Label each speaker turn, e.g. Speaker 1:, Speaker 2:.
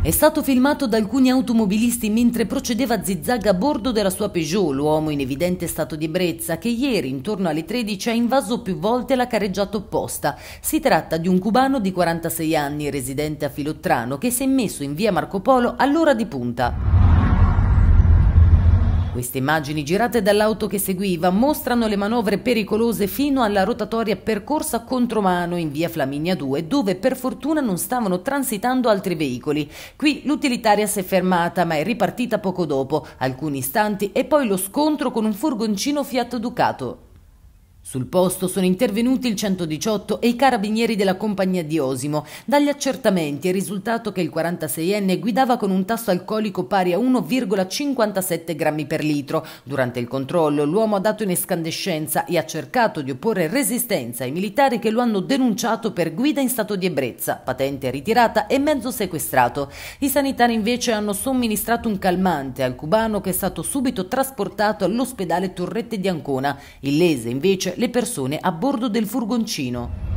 Speaker 1: È stato filmato da alcuni automobilisti mentre procedeva a zigzag a bordo della sua Peugeot, l'uomo in evidente stato di ebbrezza che ieri intorno alle 13 ha invaso più volte la carreggiata opposta. Si tratta di un cubano di 46 anni residente a Filottrano che si è messo in via Marco Polo all'ora di punta. Queste immagini girate dall'auto che seguiva mostrano le manovre pericolose fino alla rotatoria percorsa contromano in via Flaminia 2, dove per fortuna non stavano transitando altri veicoli. Qui l'utilitaria si è fermata, ma è ripartita poco dopo, alcuni istanti e poi lo scontro con un furgoncino Fiat Ducato. Sul posto sono intervenuti il 118 e i carabinieri della compagnia di Osimo. Dagli accertamenti è risultato che il 46enne guidava con un tasso alcolico pari a 1,57 grammi per litro. Durante il controllo l'uomo ha dato in escandescenza e ha cercato di opporre resistenza ai militari che lo hanno denunciato per guida in stato di ebbrezza, patente ritirata e mezzo sequestrato. I sanitari invece hanno somministrato un calmante al cubano che è stato subito trasportato all'ospedale Torrette di Ancona. Illese invece le persone a bordo del furgoncino.